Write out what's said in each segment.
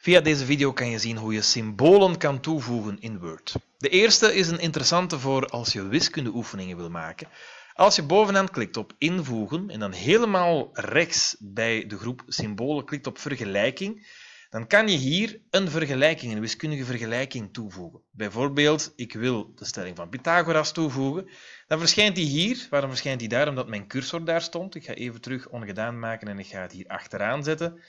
Via deze video kan je zien hoe je symbolen kan toevoegen in Word. De eerste is een interessante voor als je wiskundeoefeningen wil maken. Als je bovenaan klikt op invoegen en dan helemaal rechts bij de groep symbolen klikt op vergelijking, dan kan je hier een vergelijking, een wiskundige vergelijking toevoegen. Bijvoorbeeld, ik wil de stelling van Pythagoras toevoegen. Dan verschijnt die hier. Waarom verschijnt die daar? Omdat mijn cursor daar stond. Ik ga even terug ongedaan maken en ik ga het hier achteraan zetten.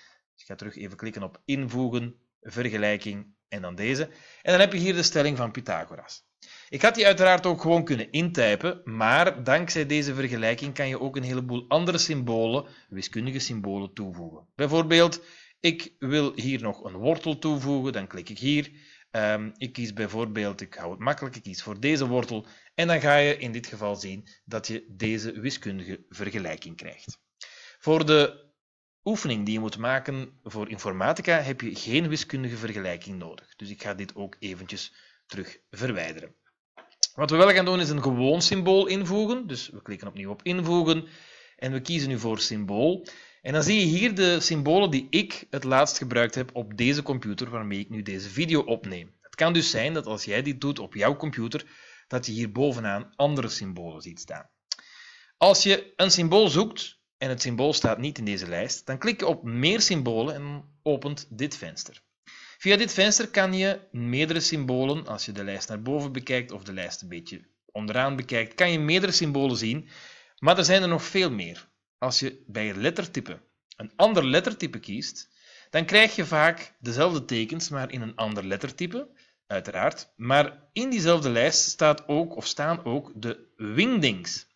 Dus ik ga terug even klikken op invoegen, vergelijking en dan deze. En dan heb je hier de stelling van Pythagoras. Ik had die uiteraard ook gewoon kunnen intypen, maar dankzij deze vergelijking kan je ook een heleboel andere symbolen, wiskundige symbolen, toevoegen. Bijvoorbeeld, ik wil hier nog een wortel toevoegen, dan klik ik hier. Ehm, ik kies bijvoorbeeld, ik hou het makkelijk, ik kies voor deze wortel. En dan ga je in dit geval zien dat je deze wiskundige vergelijking krijgt. Voor de oefening die je moet maken voor informatica heb je geen wiskundige vergelijking nodig. Dus ik ga dit ook eventjes terug verwijderen. Wat we wel gaan doen is een gewoon symbool invoegen. Dus we klikken opnieuw op invoegen en we kiezen nu voor symbool. En dan zie je hier de symbolen die ik het laatst gebruikt heb op deze computer waarmee ik nu deze video opneem. Het kan dus zijn dat als jij dit doet op jouw computer, dat je hier bovenaan andere symbolen ziet staan. Als je een symbool zoekt, en het symbool staat niet in deze lijst, dan klik je op meer symbolen en opent dit venster. Via dit venster kan je meerdere symbolen, als je de lijst naar boven bekijkt of de lijst een beetje onderaan bekijkt, kan je meerdere symbolen zien, maar er zijn er nog veel meer. Als je bij je lettertype een ander lettertype kiest, dan krijg je vaak dezelfde tekens, maar in een ander lettertype, uiteraard. Maar in diezelfde lijst staat ook, of staan ook de wingdings.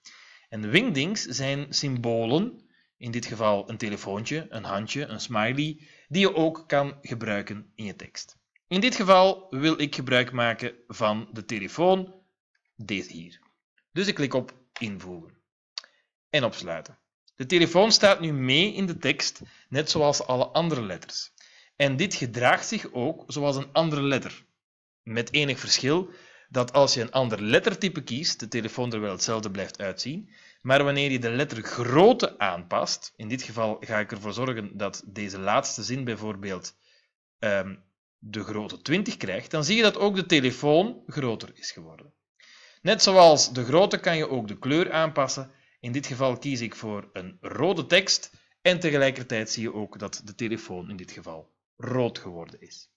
En wingdings zijn symbolen, in dit geval een telefoontje, een handje, een smiley, die je ook kan gebruiken in je tekst. In dit geval wil ik gebruik maken van de telefoon, deze hier. Dus ik klik op invoegen en opsluiten. De telefoon staat nu mee in de tekst, net zoals alle andere letters. En dit gedraagt zich ook zoals een andere letter. Met enig verschil dat als je een ander lettertype kiest, de telefoon er wel hetzelfde blijft uitzien. Maar wanneer je de lettergrootte aanpast, in dit geval ga ik ervoor zorgen dat deze laatste zin bijvoorbeeld ehm, de grootte 20 krijgt, dan zie je dat ook de telefoon groter is geworden. Net zoals de grootte kan je ook de kleur aanpassen. In dit geval kies ik voor een rode tekst en tegelijkertijd zie je ook dat de telefoon in dit geval rood geworden is.